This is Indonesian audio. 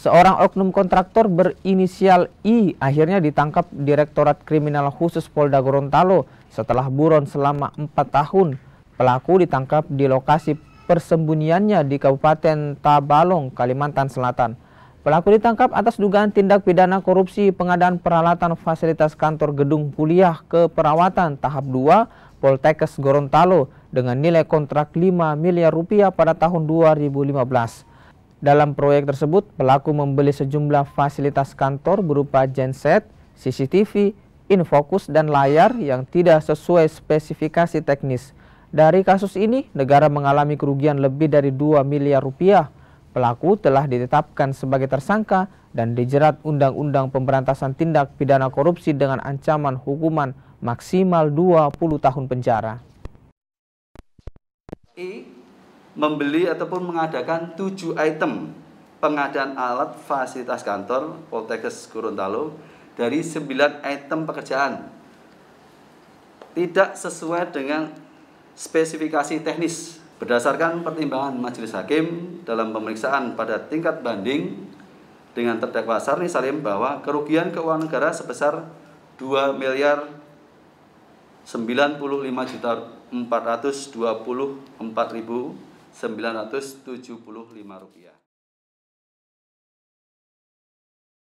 Seorang oknum kontraktor berinisial I akhirnya ditangkap Direktorat Kriminal Khusus Polda Gorontalo setelah buron selama 4 tahun. Pelaku ditangkap di lokasi persembunyiannya di Kabupaten Tabalong, Kalimantan Selatan. Pelaku ditangkap atas dugaan tindak pidana korupsi pengadaan peralatan fasilitas kantor gedung kuliah keperawatan tahap 2 Poltekes Gorontalo dengan nilai kontrak 5 miliar rupiah pada tahun 2015. Dalam proyek tersebut, pelaku membeli sejumlah fasilitas kantor berupa genset, CCTV, infokus, dan layar yang tidak sesuai spesifikasi teknis. Dari kasus ini, negara mengalami kerugian lebih dari 2 miliar rupiah. Pelaku telah ditetapkan sebagai tersangka dan dijerat Undang-Undang Pemberantasan Tindak Pidana Korupsi dengan ancaman hukuman maksimal 20 tahun penjara. E membeli ataupun mengadakan tujuh item pengadaan alat fasilitas kantor Poltekkes Gorontalo dari sembilan item pekerjaan tidak sesuai dengan spesifikasi teknis berdasarkan pertimbangan majelis hakim dalam pemeriksaan pada tingkat banding dengan terdakwa Sarni Salim bahwa kerugian keuangan negara sebesar 2 miliar 95 juta 424 ribu 975 rupiah